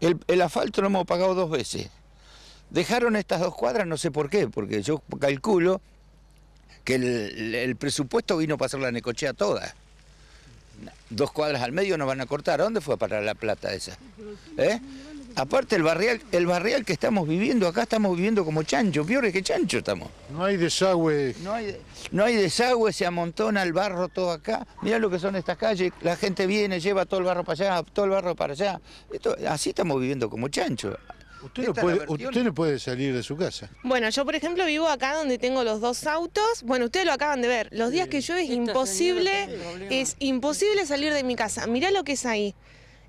El, asfalto lo hemos pagado dos veces. Dejaron estas dos cuadras, no sé por qué, porque yo calculo que el, presupuesto vino para hacer la necochea toda. Dos cuadras al medio nos van a cortar. ¿A dónde fue para la plata esa? ¿Eh? Aparte el barrial, el barrial que estamos viviendo, acá estamos viviendo como chancho, peores que chancho estamos. No hay desagüe. No hay, desagüe, se amontona el barro todo acá. Mirá lo que son estas calles, la gente viene, lleva todo el barro para allá, todo el barro para allá. así estamos viviendo como chancho. Usted no, puede, usted no, puede, salir de su casa. Bueno, yo por ejemplo vivo acá donde tengo los dos autos. Bueno, ustedes lo acaban de ver. Los días que llueve es imposible, es imposible salir de mi casa. Mirá lo que es ahí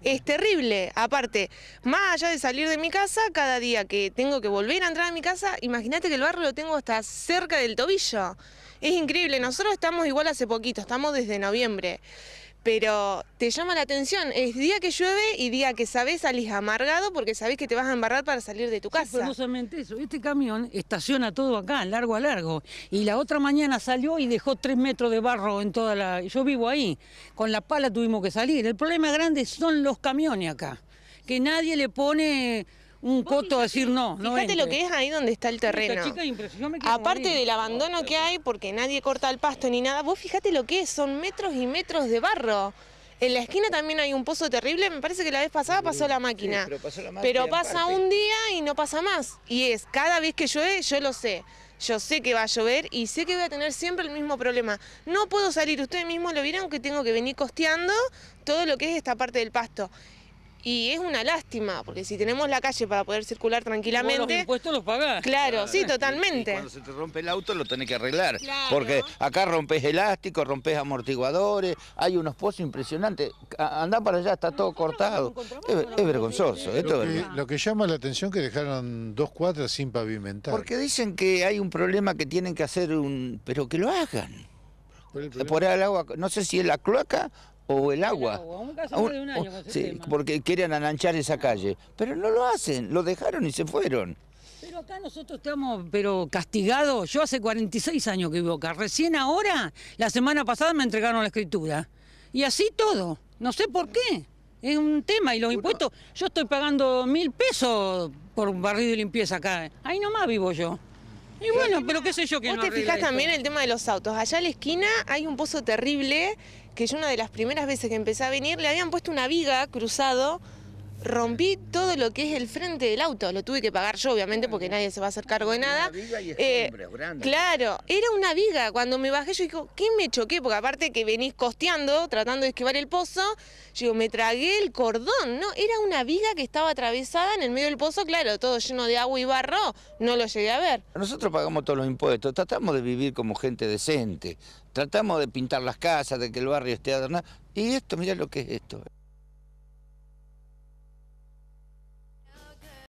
es terrible. Aparte, más allá de salir de mi casa, cada día que tengo que volver a entrar a mi casa, imagínate que el barro lo tengo hasta cerca del tobillo. Es increíble, nosotros estamos igual hace poquito, estamos desde noviembre pero te llama la atención. Es día que llueve y día que sabés salís amargado porque sabés que te vas a embarrar para salir de tu casa. Sí, eso, este camión estaciona todo acá, largo a largo. Y la otra mañana salió y dejó tres metros de barro en toda la... Yo vivo ahí, con la pala tuvimos que salir. El problema grande son los camiones acá, que nadie le pone un coto a decir no. no fíjate lo que es ahí donde está el terreno. Aparte del abandono que hay, porque nadie corta el pasto ni nada, vos fíjate lo que es, son metros y metros de barro. En la esquina también hay un pozo terrible, me parece que la vez pasada pasó la máquina. pero, pasa un día y no pasa más. Y es, cada vez que llueve, yo lo sé. Yo sé que va a llover y sé que voy a tener siempre el mismo problema. No puedo salir, ustedes mismos lo vieron que tengo que venir costeando todo lo que es esta parte del pasto. Y es una lástima, porque si tenemos la calle para poder circular tranquilamente... los impuestos los pagás. Claro, sí, totalmente. cuando se te rompe el auto lo tenés que arreglar. Porque acá rompes elástico, rompes amortiguadores, hay unos pozos impresionantes. Andá para allá, está todo cortado. Es, vergonzoso. Lo que, lo que llama la atención es que dejaron dos cuadras sin pavimentar. Porque dicen que hay un problema que tienen que hacer un... Pero que lo hagan. Eh, por el agua, no sé si es la cloaca o el agua. porque querían ananchar esa calle. Pero no lo hacen, lo dejaron y se fueron. Pero acá nosotros estamos pero castigados. Yo hace 46 años que vivo acá. Recién ahora, la semana pasada me entregaron la escritura. Y así todo. No sé por qué. Es un tema. Y los impuestos, yo estoy pagando mil pesos por un barril de limpieza acá. Ahí nomás vivo yo. Y bueno, pero qué sé yo que Vos te fijas también en el tema de los autos. Allá en la esquina hay un pozo terrible que yo una de las primeras veces que empecé a venir le habían puesto una viga cruzado rompí todo lo que es el frente del auto. Lo tuve que pagar yo, obviamente, porque nadie se va a hacer cargo de nada. Una viga y eh, hombre grande. Claro, era una viga. Cuando me bajé, yo digo, ¿qué me choqué? Porque aparte que venís costeando, tratando de esquivar el pozo, yo digo, me tragué el cordón, ¿no? Era una viga que estaba atravesada en el medio del pozo, claro, todo lleno de agua y barro, no lo llegué a ver. Nosotros pagamos todos los impuestos, tratamos de vivir como gente decente, tratamos de pintar las casas, de que el barrio esté adornado. Y esto, mira lo que es esto.